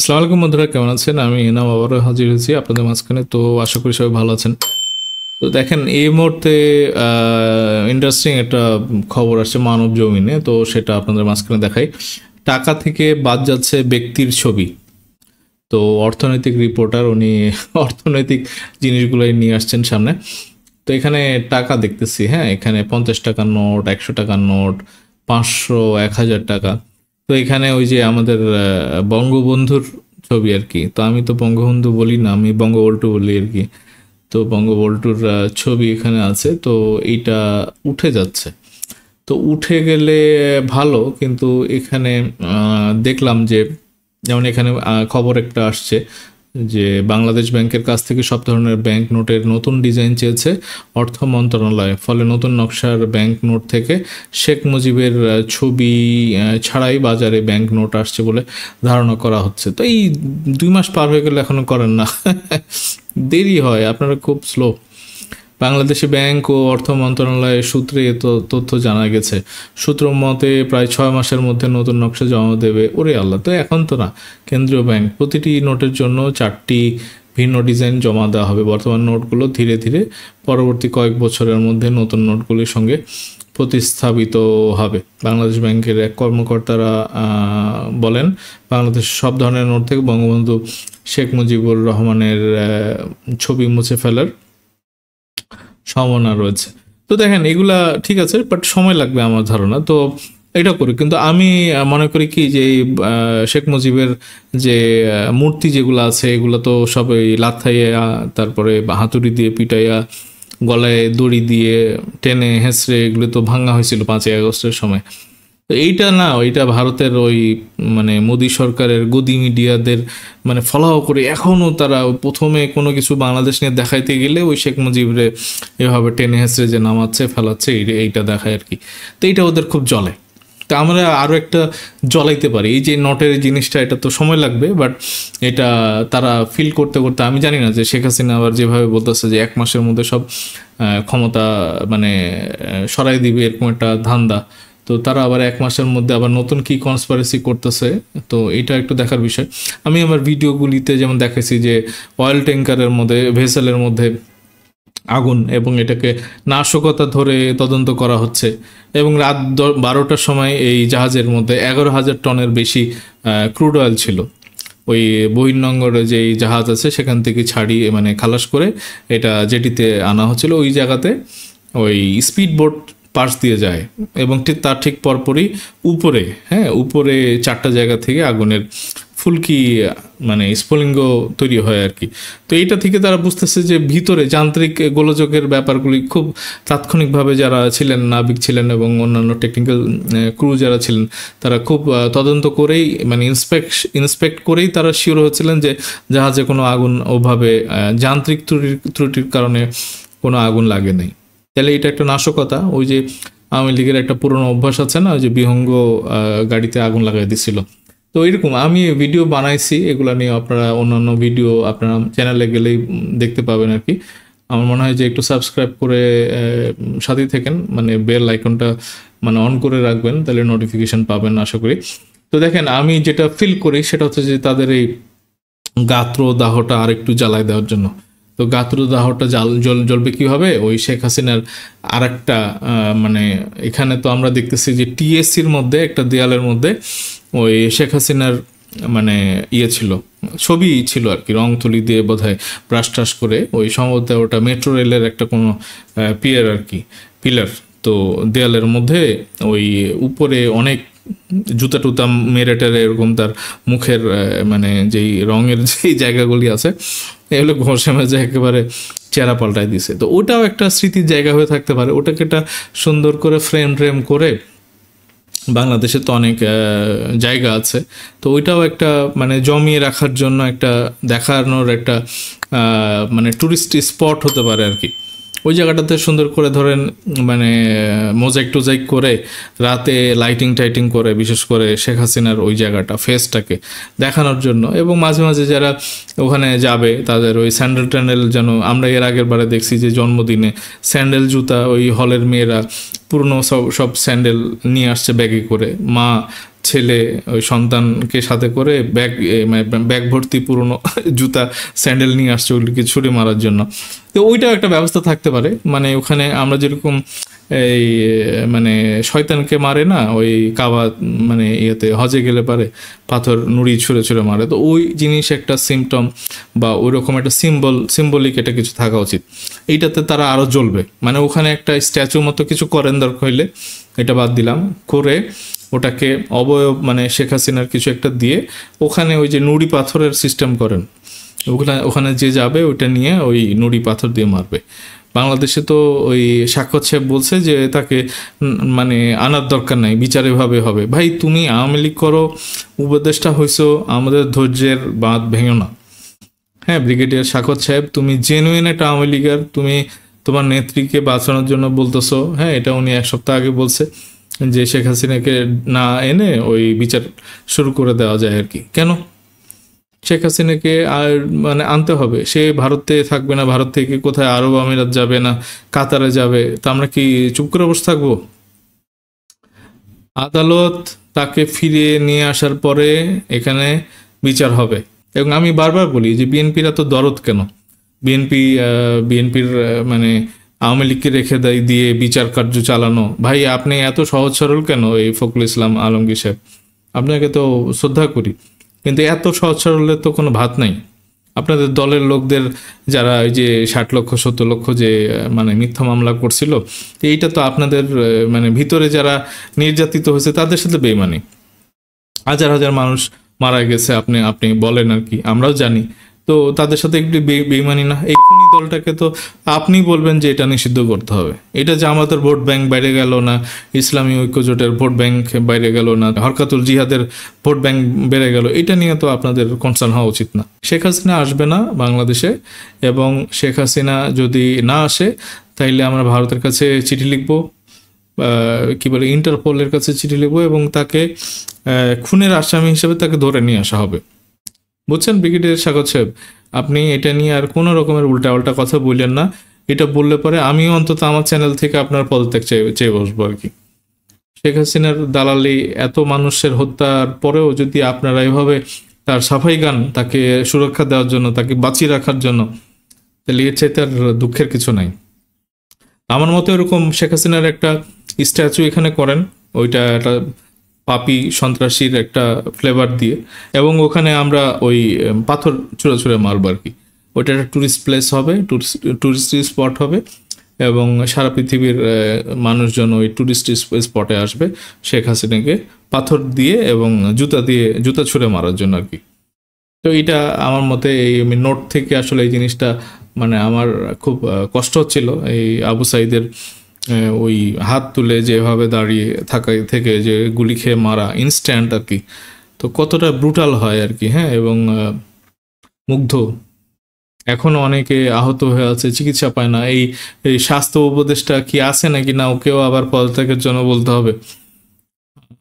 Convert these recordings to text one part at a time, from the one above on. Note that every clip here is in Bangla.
আসসালামু আলাইকুম বন্ধুরা কেমন আছেন আমি এনাম আবারও হাজির হয়েছি আপনাদের মাঝখানে তো আশা করি সবাই ভালো আছেন তো দেখেন এই মুহূর্তে ইন্টারেস্টিং একটা খবর আসছে মানব জমিনে তো সেটা আপনাদের মাঝখানে দেখাই টাকা থেকে বাদ যাচ্ছে ব্যক্তির ছবি তো অর্থনৈতিক রিপোর্টার উনি অর্থনৈতিক জিনিসগুলোই নিয়ে আসছেন সামনে তো এখানে টাকা দেখতেছি হ্যাঁ এখানে পঞ্চাশ টাকার নোট একশো টাকার নোট পাঁচশো এক হাজার টাকা তো এখানে ওই যে আমাদের বঙ্গবন্ধুর ছবি আর কি তো আমি তো বঙ্গবন্ধু বলি না আমি বঙ্গবল্টু বলি আর কি তো বঙ্গবল্টুর ছবি এখানে আছে তো এইটা উঠে যাচ্ছে তো উঠে গেলে ভালো কিন্তু এখানে দেখলাম যে যেমন এখানে খবর একটা আসছে যে বাংলাদেশ ব্যাংকের কাছ থেকে সব ধরনের ব্যাংক নোটের নতুন ডিজাইন চেয়েছে অর্থ মন্ত্রণালয় ফলে নতুন নকশার ব্যাংক নোট থেকে শেখ মুজিবের ছবি ছাড়াই বাজারে ব্যাংক নোট আসছে বলে ধারণা করা হচ্ছে তো এই দুই মাস পার হয়ে গেলে এখনও করেন না দেরি হয় আপনারা খুব স্লো বাংলাদেশে ব্যাংক ও অর্থ মন্ত্রণালয়ের সূত্রে এ তথ্য জানা গেছে সূত্র মতে প্রায় ছয় মাসের মধ্যে নতুন নকশা জমা দেবে ওরে আল্লাহ তো এখন তো না কেন্দ্রীয় ব্যাংক প্রতিটি নোটের জন্য চারটি ভিন্ন ডিজাইন জমা দেওয়া হবে বর্তমান নোটগুলো ধীরে ধীরে পরবর্তী কয়েক বছরের মধ্যে নতুন নোটগুলির সঙ্গে প্রতিস্থাপিত হবে বাংলাদেশ ব্যাংকের এক কর্মকর্তারা বলেন বাংলাদেশ সব ধরনের নোট থেকে বঙ্গবন্ধু শেখ মুজিবুর রহমানের ছবি মুছে ফেলার সম্ভাবনা রয়েছে তো দেখেন এগুলা ঠিক আছে বাট সময় লাগবে আমার ধারণা তো এটা করি কিন্তু আমি মনে করি কি যে শেখ মুজিবের যে মূর্তি যেগুলো আছে এগুলো তো সব এই লাথাইয়া তারপরে হাতুড়ি দিয়ে পিটাইয়া গলায় দড়ি দিয়ে টেনে হেঁচড়ে এগুলো তো ভাঙা হয়েছিল পাঁচই আগস্টের সময় তো এইটা না এটা ভারতের ওই মানে মোদি সরকারের গদি মিডিয়াদের মানে ফলাও করে এখনও তারা প্রথমে কোনো কিছু বাংলাদেশ নিয়ে দেখাইতে গেলে ওই শেখ মুজিবরে এভাবে টেনে হেসড়ে যে নামাচ্ছে ফেলাচ্ছে এইটা দেখায় আর কি তো এইটা ওদের খুব জলে তা আমরা আরও একটা জ্বলাইতে পারি এই যে নটের জিনিসটা এটা তো সময় লাগবে বাট এটা তারা ফিল করতে করতে আমি জানি না যে শেখ হাসিনা আবার যেভাবে বলতেছে যে এক মাসের মধ্যে সব ক্ষমতা মানে সরাই দিবে এরকম একটা ধান্দা তো তারা আবার এক মাসের মধ্যে আবার নতুন কি কনসপারেসি করতেছে তো এটা একটু দেখার বিষয় আমি আমার ভিডিওগুলিতে যেমন দেখেছি যে অয়েল ট্যাঙ্কারের মধ্যে ভেসেলের মধ্যে আগুন এবং এটাকে নাশকতা ধরে তদন্ত করা হচ্ছে এবং রাত বারোটার সময় এই জাহাজের মধ্যে এগারো হাজার টনের বেশি ক্রুড অয়েল ছিল ওই বহির্নঙ্গরে যে জাহাজ আছে সেখান থেকে ছাড়িয়ে মানে খালাস করে এটা জেটিতে আনা হচ্ছিল ওই জায়গাতে ওই স্পিড বোট পাশ দিয়ে যায় এবং ঠিক তার ঠিক পরপরই উপরে হ্যাঁ উপরে চারটা জায়গা থেকে আগুনের ফুলকি মানে স্ফুলিঙ্গ তৈরি হয় আর কি তো এইটা থেকে তারা বুঝতেছে যে ভিতরে যান্ত্রিক গোলযোগের ব্যাপারগুলি খুব তাৎক্ষণিকভাবে যারা ছিলেন নাবিক ছিলেন এবং অন্যান্য টেকনিক্যাল ক্রু যারা ছিলেন তারা খুব তদন্ত করেই মানে ইন্সপেক্ট ইন্সপেক্ট করেই তারা শিওর হচ্ছিলেন যে জাহাজে কোনো আগুন ওভাবে যান্ত্রিক ত্রুটির ত্রুটির কারণে কোনো আগুন লাগে নাই তাহলে এটা একটা নাশকতা ওই যে আওয়ামী লীগের একটা পুরনো অভ্যাস আছে না ওই যে বিহঙ্গ গাড়িতে আগুন লাগাই দিছিল তো এরকম আমি ভিডিও বানাইছি এগুলা নিয়ে আপনারা অন্যান্য ভিডিও আপনারা চ্যানেলে গেলেই দেখতে পাবেন আর কি আমার মনে হয় যে একটু সাবস্ক্রাইব করে সাথেই থাকেন মানে বেল আইকনটা মানে অন করে রাখবেন তাহলে নোটিফিকেশান পাবেন আশা করি তো দেখেন আমি যেটা ফিল করি সেটা হচ্ছে যে তাদের এই গাত্র দাহটা আর একটু জ্বালায় দেওয়ার জন্য তো গাত্র দাহটা জল জ্বলবে কীভাবে ওই শেখ হাসিনার আর একটা মানে এখানে তো আমরা দেখতেছি যে টিএসসির মধ্যে একটা দেয়ালের মধ্যে ওই শেখ হাসিনার মানে ইয়ে ছিল ছবি ছিল আর কি রং তুলি দিয়ে বোধ হয় ব্রাশ ট্রাশ করে ওই সম্ভবত ওটা মেট্রো রেলের একটা কোনো পিয়ার আর কি পিলার তো দেয়ালের মধ্যে ওই উপরে অনেক জুতা টুতা মেরে টেরে এরকম তার মুখের মানে যেই রঙের যেই জায়গাগুলি আছে এগুলো ঘষানো যে একেবারে চেহারা পাল্টাই দিছে তো ওটাও একটা স্মৃতির জায়গা হয়ে থাকতে পারে ওটাকে একটা সুন্দর করে ফ্রেম ট্রেম করে বাংলাদেশে তো অনেক জায়গা আছে তো ওইটাও একটা মানে জমিয়ে রাখার জন্য একটা দেখানোর একটা মানে ট্যুরিস্ট স্পট হতে পারে আর কি ওই জায়গাটাতে সুন্দর করে ধরেন মানে মোজাইক টোজাইক করে রাতে লাইটিং টাইটিং করে বিশেষ করে শেখ হাসিনার ওই জায়গাটা ফেসটাকে দেখানোর জন্য এবং মাঝে মাঝে যারা ওখানে যাবে তাদের ওই স্যান্ডেল ট্যান্ডেল যেন আমরা এর আগের বারে দেখছি যে জন্মদিনে স্যান্ডেল জুতা ওই হলের মেয়েরা পুরনো সব সব স্যান্ডেল নিয়ে আসছে ব্যাগে করে মা ছেলে ওই সন্তানকে সাথে করে ব্যাগ ব্যাগ ভর্তি পুরনো জুতা স্যান্ডেল নিয়ে আসছে ওগুলিকে ছুটে মারার জন্য তো ওইটাও একটা ব্যবস্থা থাকতে পারে মানে ওখানে আমরা যেরকম এই মানে শয়তানকে মারে না ওই কাবা মানে ইয়েতে হজে গেলে পারে পাথর নুড়ি ছুঁড়ে ছুঁড়ে মারে তো ওই জিনিস একটা সিমটম বা ওই রকম একটা সিম্বল সিম্বলিক এটা কিছু থাকা উচিত এইটাতে তারা আরও জ্বলবে মানে ওখানে একটা স্ট্যাচু মতো কিছু করেন দরকার হইলে এটা বাদ দিলাম করে ওটাকে অবয়ব মানে শেখ হাসিনার কিছু একটা দিয়ে ওখানে ওই যে নুড়ি পাথরের সিস্টেম করেন ওখানে ওখানে যে যাবে ওটা নিয়ে ওই নুড়ি পাথর দিয়ে মারবে বাংলাদেশে তো ওই সাক্ষর সাহেব বলছে যে তাকে মানে আনার দরকার নাই বিচার এভাবে হবে ভাই তুমি আওয়ামী লীগ করো উপদেষ্টা হয়েছ আমাদের ধৈর্যের বাঁধ ভেঙো না হ্যাঁ ব্রিগেডিয়ার সাক্ষর সাহেব তুমি জেনুইন একটা আওয়ামী লীগের তুমি তোমার নেত্রীকে বাঁচানোর জন্য বলতেছো হ্যাঁ এটা উনি এক সপ্তাহ আগে বলছে যে শেখ হাসিনাকে না এনে ওই বিচার শুরু করে দেওয়া যায় আর কি কেন শেখ হাসিনাকে আর মানে আনতে হবে সে ভারতে থাকবে না ভারত থেকে কোথায় আরব আমিরাত যাবে না কাতারে যাবে তা আমরা কি চুপ করে বসে থাকবো আদালত তাকে ফিরিয়ে নিয়ে আসার পরে এখানে বিচার হবে এবং আমি বারবার বলি যে বিএনপিরা তো দরদ কেন বিএনপি বিএনপির মানে আওয়ামী লীগকে রেখে দেয় দিয়ে বিচার কার্য চালানো ভাই আপনি এত সহজ সরল কেন এই ফখরুল ইসলাম আলমগীর সাহেব আপনাকে তো শ্রদ্ধা করি কিন্তু এত সহজ সরলের তো কোনো ভাত নাই আপনাদের দলের লোকদের যারা ওই যে ষাট লক্ষ সত্তর লক্ষ যে মানে মিথ্যা মামলা করছিল এইটা তো আপনাদের মানে ভিতরে যারা নির্যাতিত হয়েছে তাদের সাথে বেইমানি হাজার হাজার মানুষ মারা গেছে আপনি আপনি বলেন আর কি আমরাও জানি তো তাদের সাথে একটু বেইমানি না এই দলটাকে তো আপনি বলবেন যে এটা নিষিদ্ধ করতে হবে এটা যে আমাদের ভোট ব্যাংক বাইরে গেল না ইসলামী ঐক্যজোটের ভোট ব্যাংক বাইরে গেল না হরকাতুল জিহাদের ভোট ব্যাংক বেড়ে গেল এটা নিয়ে তো আপনাদের কনসার্ন হওয়া উচিত না শেখ হাসিনা আসবে না বাংলাদেশে এবং শেখ হাসিনা যদি না আসে তাইলে আমরা ভারতের কাছে চিঠি লিখবো কি বলে ইন্টারপোলের কাছে চিঠি লিখবো এবং তাকে খুনের আসামি হিসেবে তাকে ধরে নিয়ে আসা হবে বুঝছেন ব্রিগেডিয়ার স্বাগত সাহেব আপনি এটা নিয়ে আর কোনো রকমের উল্টা কথা বললেন না এটা বললে পরে আমিও অন্তত আমার চ্যানেল থেকে আপনার পদত্যাগ চেয়ে চেয়ে বসবো আর কি শেখ হাসিনার দালালি এত মানুষের হত্যার পরেও যদি আপনারা এভাবে তার সাফাই গান তাকে সুরক্ষা দেওয়ার জন্য তাকে বাঁচিয়ে রাখার জন্য তাহলে এর চাই তার দুঃখের কিছু নাই আমার মতো এরকম শেখ হাসিনার একটা স্ট্যাচু এখানে করেন ওইটা একটা পাপি সন্ত্রাসীর একটা ফ্লেভার দিয়ে এবং ওখানে আমরা ওই পাথর ছুঁড়ে ছুঁড়ে মারবো আর কি ওটা একটা ট্যুরিস্ট প্লেস হবে ট্যুরিস্ট স্পট হবে এবং সারা পৃথিবীর মানুষজন ওই ট্যুরিস্ট স্পটে আসবে শেখ হাসিনাকে পাথর দিয়ে এবং জুতা দিয়ে জুতা ছুঁড়ে মারার জন্য আর কি তো এটা আমার মতে এই নোট থেকে আসলে এই জিনিসটা মানে আমার খুব কষ্ট হচ্ছিল এই আবু সাইদের ওই হাত তুলে যেভাবে দাঁড়িয়ে থাকা থেকে যে গুলি খেয়ে মারা ইনস্ট্যান্ট আর কি তো কতটা ব্রুটাল হয় আর কি হ্যাঁ এবং মুগ্ধ এখনও অনেকে আহত হয়ে আছে চিকিৎসা পায় না এই এই স্বাস্থ্য উপদেশটা কি আছে নাকি না ওকেও আবার পদত্যাগের জন্য বলতে হবে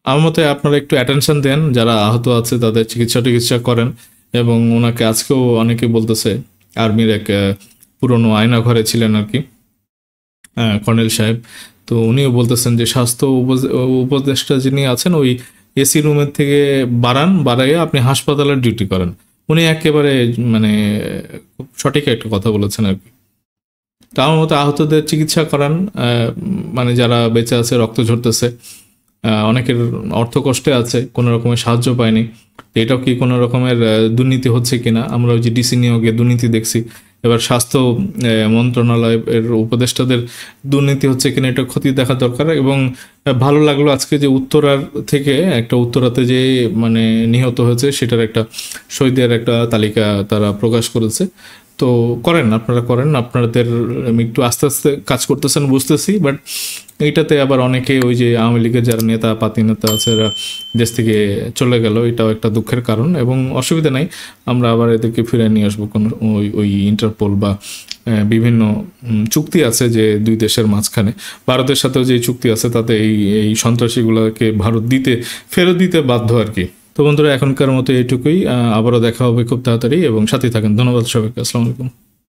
আমার মতে আপনারা একটু অ্যাটেনশন দেন যারা আহত আছে তাদের চিকিৎসা টিকিৎসা করেন এবং ওনাকে আজকেও অনেকে বলতেছে আর্মির এক পুরনো আয়না ঘরে ছিলেন আর কি হ্যাঁ, কর্নেল সাহেব তো উনিও বলতেছেন যে স্বাস্থ্য উপদেষ্টা যিনি আছেন ওই এসি রুমের থেকে বাড়ান বাড়াইয়ে আপনি হাসপাতালের ডিউটি করেন উনি একেবারে মানে সঠিক একটা কথা বলেছেন আর কি তার মতো আহতদের চিকিৎসা করান মানে যারা বেঁচে আছে রক্ত ঝরতেছে অনেকের অর্থ কষ্টে আছে কোনো রকমের সাহায্য পায়নি এটাও কি কোনো রকমের দুর্নীতি হচ্ছে কিনা আমরা ওই যে ডিসি নিয়োগে দুর্নীতি দেখছি এবার স্বাস্থ্য মন্ত্রণালয়ের উপদেষ্টাদের দুর্নীতি হচ্ছে কিনা এটা ক্ষতি দেখা দরকার এবং ভালো লাগলো আজকে যে উত্তরার থেকে একটা উত্তরাতে যে মানে নিহত হয়েছে সেটার একটা শহীদের একটা তালিকা তারা প্রকাশ করেছে তো করেন আপনারা করেন আপনাদের আমি একটু আস্তে আস্তে কাজ করতেছেন বুঝতেছি বাট এইটাতে আবার অনেকে ওই যে আওয়ামী লীগের যারা নেতা পাতি নেতা আছে এরা দেশ থেকে চলে গেল এটাও একটা দুঃখের কারণ এবং অসুবিধা নাই আমরা আবার এদেরকে ফিরে নিয়ে আসবো কোনো ওই ওই ইন্টারপোল বা বিভিন্ন চুক্তি আছে যে দুই দেশের মাঝখানে ভারতের সাথেও যে চুক্তি আছে তাতে এই এই সন্ত্রাসীগুলোকে ভারত দিতে ফেরত দিতে বাধ্য আর কি তো বন্ধুরা এখনকার মতো এইটুকুই আবারও দেখা হবে খুব তাড়াতাড়ি এবং সাথে থাকেন ধন্যবাদ সবাইকে আসসালামু আলাইকুম